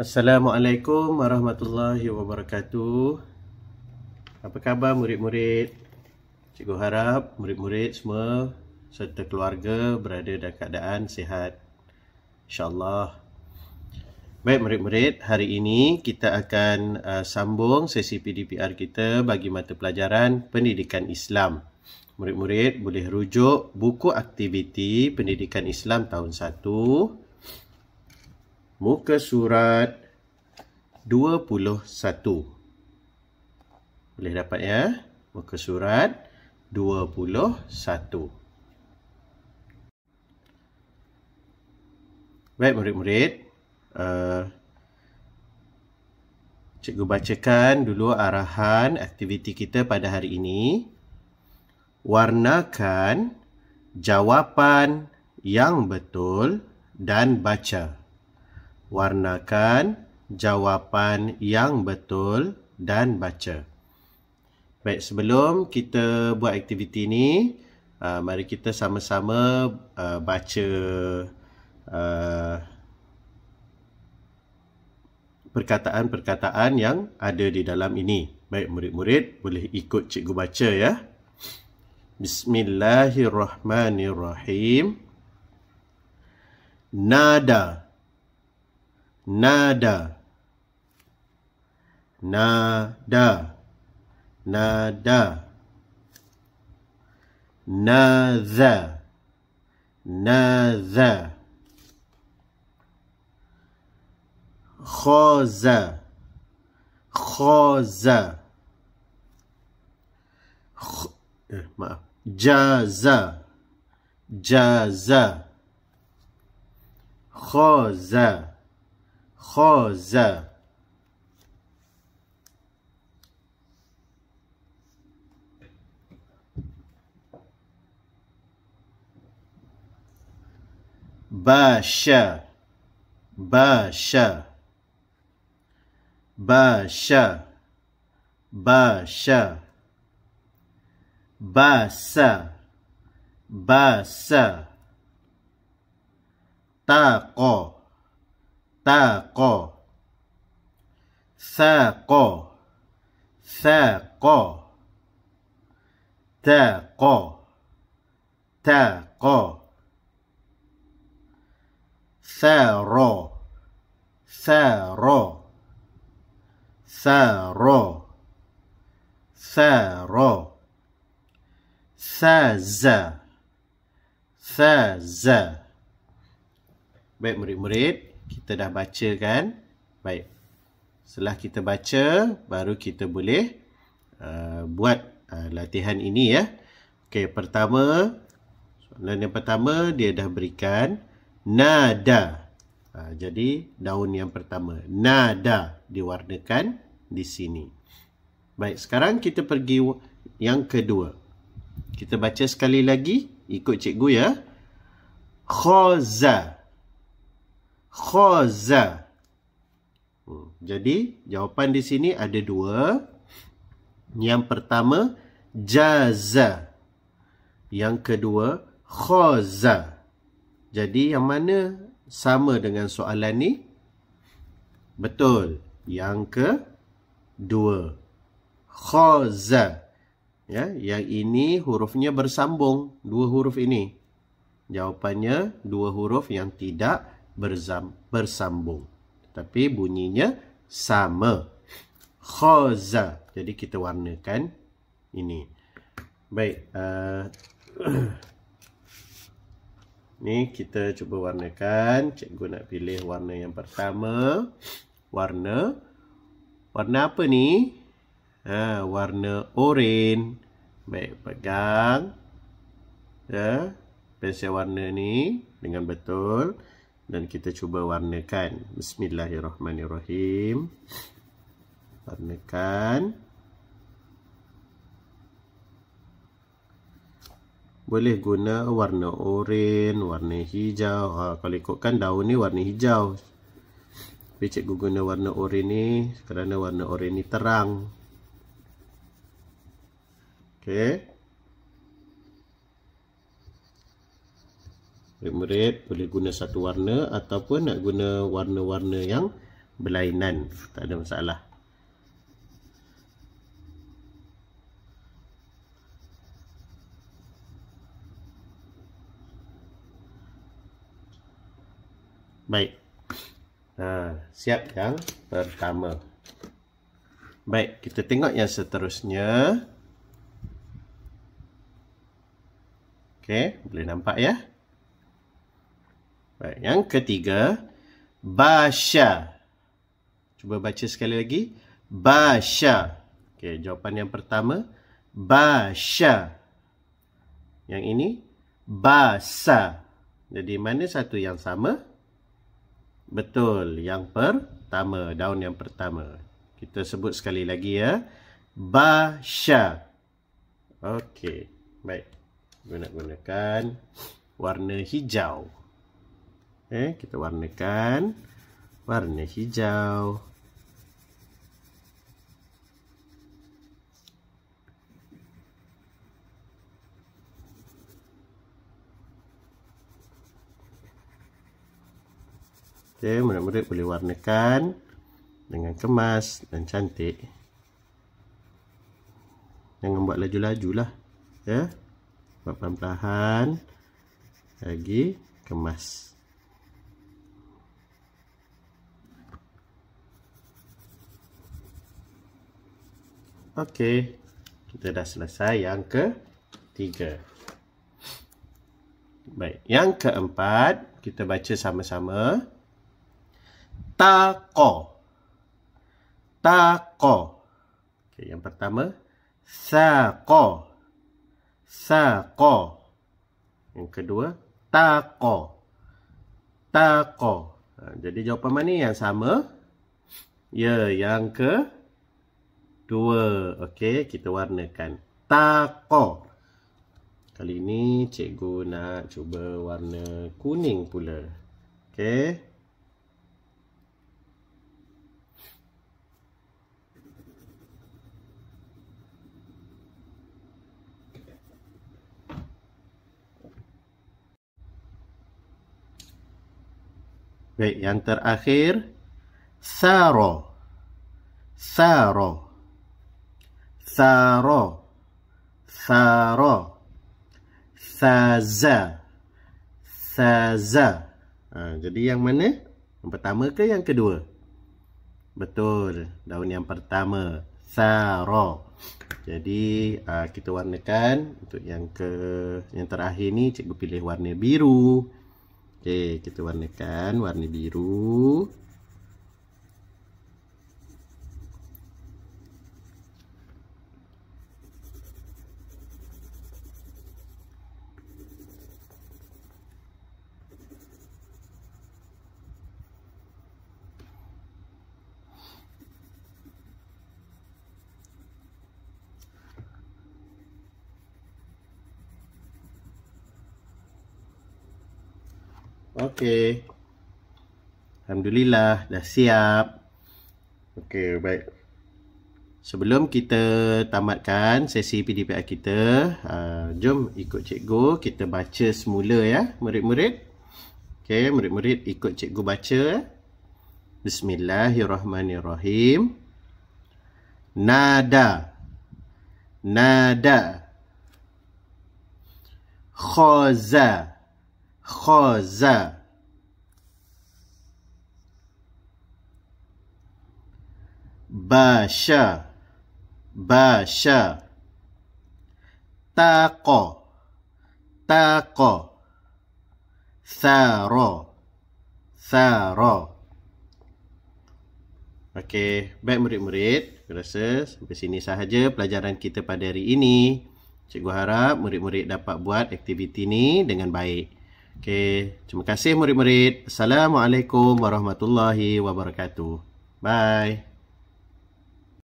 Assalamualaikum warahmatullahi wabarakatuh Apa khabar murid-murid? Cikgu harap murid-murid semua serta keluarga berada dalam keadaan sihat InsyaAllah Baik murid-murid, hari ini kita akan uh, sambung sesi PDPR kita bagi mata pelajaran Pendidikan Islam Murid-murid boleh rujuk buku aktiviti Pendidikan Islam tahun 1 muka surat 21. Boleh dapat ya? Muka surat 21. Baik murid-murid, uh, cikgu bacakan dulu arahan aktiviti kita pada hari ini. Warnakan jawapan yang betul dan baca warnakan jawapan yang betul dan baca. Baik, sebelum kita buat aktiviti ini, uh, mari kita sama-sama uh, baca uh, perkataan-perkataan yang ada di dalam ini. Baik, murid-murid boleh ikut cikgu baca ya. Bismillahirrahmanirrahim. Nada. ندا nada nada نذا نذا خاز خاز خ... جاز جاز خاز باشه باشه باشه باشه باس باس تاقو saqa saqa saqa taqa taqa saro saro saro saro saza saza baik murid-murid kita dah baca kan baik setelah kita baca baru kita boleh uh, buat uh, latihan ini ya okey pertama soalan yang pertama dia dah berikan nada uh, jadi daun yang pertama nada diwarnakan di sini baik sekarang kita pergi yang kedua kita baca sekali lagi ikut cikgu ya khaza khaza. Hmm. Jadi, jawapan di sini ada dua. Yang pertama, jaza. Yang kedua, khaza. Jadi, yang mana sama dengan soalan ni? Betul. Yang kedua, khaza. Ya, yang ini hurufnya bersambung. Dua huruf ini. Jawapannya, dua huruf yang tidak bersambung berzam, bersambung. Tapi bunyinya sama. Khaza. Jadi kita warnakan ini. Baik. Uh, ni kita cuba warnakan. Cikgu nak pilih warna yang pertama. Warna. Warna apa ni? Ha, warna oren. Baik, pegang. Ya, pensel warna ni dengan betul. Betul dan kita cuba warnakan bismillahirrahmanirrahim warnakan boleh guna warna oranye, warna hijau ha, kalau ikutkan daun ni warna hijau tapi cikgu guna warna oranye ni kerana warna oranye ni terang Okay. Red, boleh guna satu warna ataupun nak guna warna-warna yang berlainan. Tak ada masalah. Baik. Ha, siap yang pertama. Baik, kita tengok yang seterusnya. Okey, boleh nampak ya? Baik, yang ketiga, basha. Cuba baca sekali lagi. Basha. Okey, jawapan yang pertama, basha. Yang ini, basa. Jadi, mana satu yang sama? Betul, yang pertama, daun yang pertama. Kita sebut sekali lagi ya. Basha. Okey, baik. Guna-gunakan warna hijau eh, kita warnakan warna hijau Okay, murid-murid boleh warnakan dengan kemas dan cantik. Jangan buat laju-laju lah. Ya? Buat perlahan-lahan lagi kemas. Kemas. Okey. Kita dah selesai yang ke tiga. Baik. Yang keempat, kita baca sama-sama. Ta-ko. Okey, yang pertama. Sa-ko. Yang kedua. Ta-ko. Ha, jadi jawapan mana yang sama? Ya, yang ke... Dua. Okey, kita warnakan. Tako. Kali ini cikgu nak cuba warna kuning pula. Okey. Baik, yang terakhir. Saro. Saro. Saro. ثارا ثارا Thaza, Thaza. ha, jadi yang mana yang pertama ke yang kedua betul daun yang pertama ثارا jadi uh, kita warnakan untuk yang ke yang terakhir ni cikgu pilih warna biru okey kita warnakan warna biru Okey. Alhamdulillah dah siap. Okey, baik. Sebelum kita tamatkan sesi PDPA kita, uh, jom ikut cikgu kita baca semula ya, murid-murid. Okey, murid-murid ikut cikgu baca. Bismillahirrahmanirrahim. Nada. Nada. Khazah khaza basha basha taqo, taqo, thara thara Okey, baik murid-murid, rasa sampai sini sahaja pelajaran kita pada hari ini. Cikgu harap murid-murid dapat buat aktiviti ini dengan baik. Okay. Terima kasih murid-murid. Assalamualaikum warahmatullahi wabarakatuh. Bye.